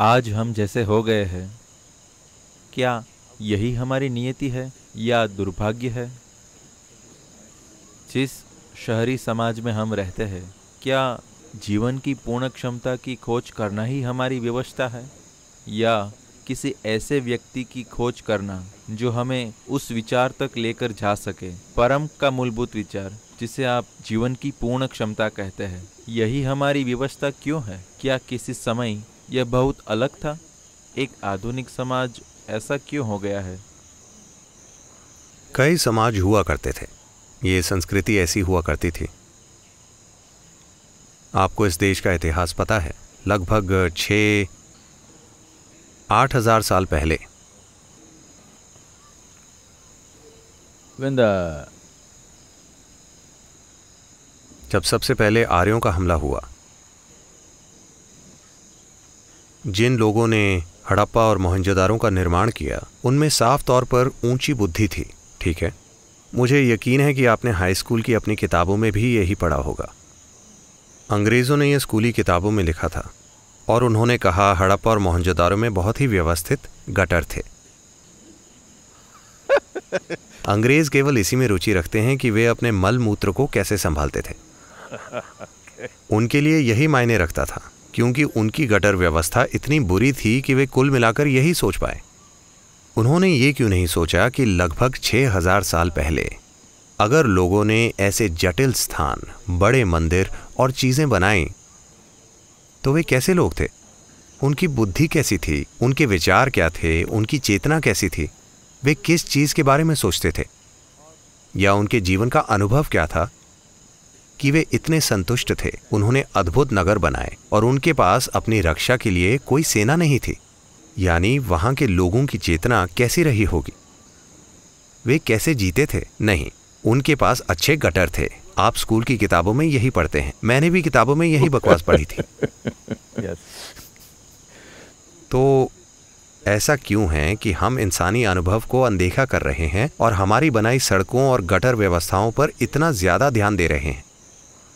आज हम जैसे हो गए हैं क्या यही हमारी नियति है या दुर्भाग्य है जिस शहरी समाज में हम रहते हैं क्या जीवन की पूर्ण क्षमता की खोज करना ही हमारी व्यवस्था है या किसी ऐसे व्यक्ति की खोज करना जो हमें उस विचार तक लेकर जा सके परम का मूलभूत विचार जिसे आप जीवन की पूर्ण क्षमता कहते हैं यही हमारी व्यवस्था क्यों है क्या किसी समय यह बहुत अलग था एक आधुनिक समाज ऐसा क्यों हो गया है कई समाज हुआ करते थे ये संस्कृति ऐसी हुआ करती थी आपको इस देश का इतिहास पता है लगभग छ आठ हजार साल पहले When जब सबसे पहले आर्यों का हमला हुआ जिन लोगों ने हड़प्पा और मोहनजोदारों का निर्माण किया उनमें साफ तौर पर ऊंची बुद्धि थी ठीक है मुझे यकीन है कि आपने हाई स्कूल की अपनी किताबों में भी यही पढ़ा होगा अंग्रेज़ों ने यह स्कूली किताबों में लिखा था और उन्होंने कहा हड़प्पा और मोहनजोदारों में बहुत ही व्यवस्थित गटर थे अंग्रेज केवल इसी में रुचि रखते हैं कि वे अपने मल मूत्र को कैसे संभालते थे उनके लिए यही मायने रखता था क्योंकि उनकी गटर व्यवस्था इतनी बुरी थी कि वे कुल मिलाकर यही सोच पाए उन्होंने ये क्यों नहीं सोचा कि लगभग छः हजार साल पहले अगर लोगों ने ऐसे जटिल स्थान बड़े मंदिर और चीज़ें बनाई तो वे कैसे लोग थे उनकी बुद्धि कैसी थी उनके विचार क्या थे उनकी चेतना कैसी थी वे किस चीज़ के बारे में सोचते थे या उनके जीवन का अनुभव क्या था कि वे इतने संतुष्ट थे उन्होंने अद्भुत नगर बनाए और उनके पास अपनी रक्षा के लिए कोई सेना नहीं थी यानी वहां के लोगों की चेतना कैसी रही होगी वे कैसे जीते थे नहीं उनके पास अच्छे गटर थे आप स्कूल की किताबों में यही पढ़ते हैं मैंने भी किताबों में यही बकवास पढ़ी थी तो ऐसा क्यों है कि हम इंसानी अनुभव को अनदेखा कर रहे हैं और हमारी बनाई सड़कों और गटर व्यवस्थाओं पर इतना ज्यादा ध्यान दे रहे हैं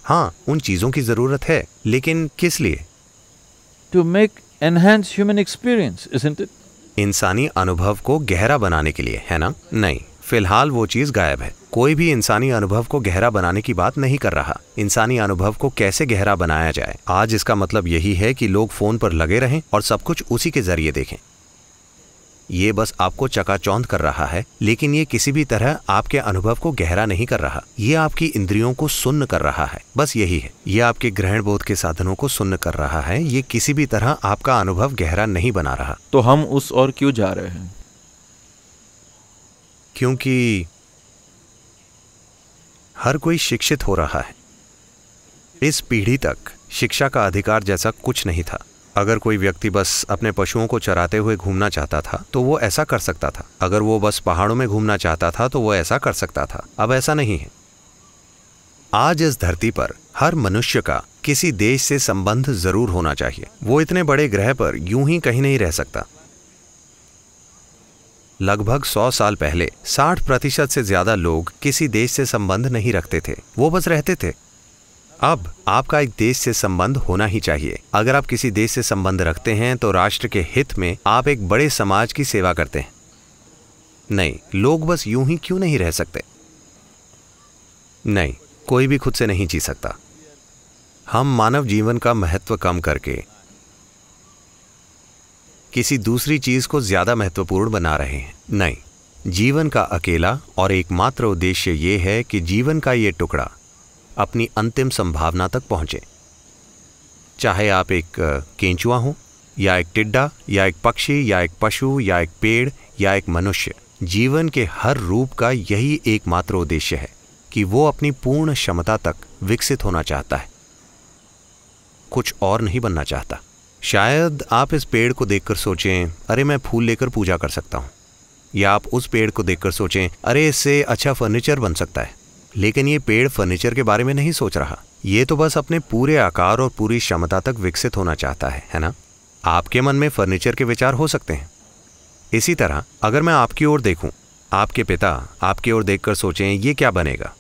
हाँ उन चीज़ों की ज़रूरत है लेकिन किस लिए to make enhance human experience इंसानी अनुभव को गहरा बनाने के लिए है ना नहीं फिलहाल वो चीज गायब है कोई भी इंसानी अनुभव को गहरा बनाने की बात नहीं कर रहा इंसानी अनुभव को कैसे गहरा बनाया जाए आज इसका मतलब यही है कि लोग फोन पर लगे रहें और सब कुछ उसी के जरिए देखें ये बस आपको चकाचौंध कर रहा है लेकिन ये किसी भी तरह आपके अनुभव को गहरा नहीं कर रहा ये आपकी इंद्रियों को सुन्न कर रहा है बस यही है ये आपके ग्रहण बोध के साधनों को सुन्न कर रहा है ये किसी भी तरह आपका अनुभव गहरा नहीं बना रहा तो हम उस और क्यों जा रहे हैं क्योंकि हर कोई शिक्षित हो रहा है इस पीढ़ी तक शिक्षा का अधिकार जैसा कुछ नहीं था अगर कोई व्यक्ति बस अपने पशुओं को चराते हुए घूमना चाहता था तो वो ऐसा कर सकता था अगर वो बस पहाड़ों में घूमना चाहता था तो वो ऐसा कर सकता था अब ऐसा नहीं है आज इस धरती पर हर मनुष्य का किसी देश से संबंध जरूर होना चाहिए वो इतने बड़े ग्रह पर यूं ही कहीं नहीं रह सकता लगभग सौ साल पहले साठ प्रतिशत से ज्यादा लोग किसी देश से संबंध नहीं रखते थे वो बस रहते थे अब आपका एक देश से संबंध होना ही चाहिए अगर आप किसी देश से संबंध रखते हैं तो राष्ट्र के हित में आप एक बड़े समाज की सेवा करते हैं नहीं लोग बस यूं ही क्यों नहीं रह सकते नहीं कोई भी खुद से नहीं जी सकता हम मानव जीवन का महत्व कम करके किसी दूसरी चीज को ज्यादा महत्वपूर्ण बना रहे हैं नहीं जीवन का अकेला और एकमात्र उद्देश्य ये है कि जीवन का ये टुकड़ा अपनी अंतिम संभावना तक पहुंचे चाहे आप एक केंचुआ हो या एक टिड्डा या एक पक्षी या एक पशु या एक पेड़ या एक मनुष्य जीवन के हर रूप का यही एकमात्र उद्देश्य है कि वो अपनी पूर्ण क्षमता तक विकसित होना चाहता है कुछ और नहीं बनना चाहता शायद आप इस पेड़ को देखकर सोचें अरे मैं फूल लेकर पूजा कर सकता हूं या आप उस पेड़ को देखकर सोचें अरे इससे अच्छा फर्नीचर बन सकता है लेकिन ये पेड़ फर्नीचर के बारे में नहीं सोच रहा ये तो बस अपने पूरे आकार और पूरी क्षमता तक विकसित होना चाहता है है ना आपके मन में फर्नीचर के विचार हो सकते हैं इसी तरह अगर मैं आपकी ओर देखूं, आपके पिता आपकी ओर देखकर सोचें ये क्या बनेगा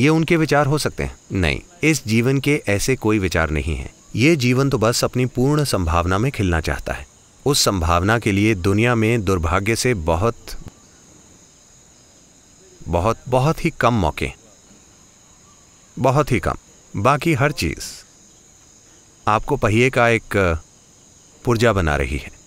ये उनके विचार हो सकते हैं नहीं इस जीवन के ऐसे कोई विचार नहीं है ये जीवन तो बस अपनी पूर्ण संभावना में खिलना चाहता है उस संभावना के लिए दुनिया में दुर्भाग्य से बहुत बहुत बहुत ही कम मौके बहुत ही कम बाकी हर चीज़ आपको पहिए का एक पुर्जा बना रही है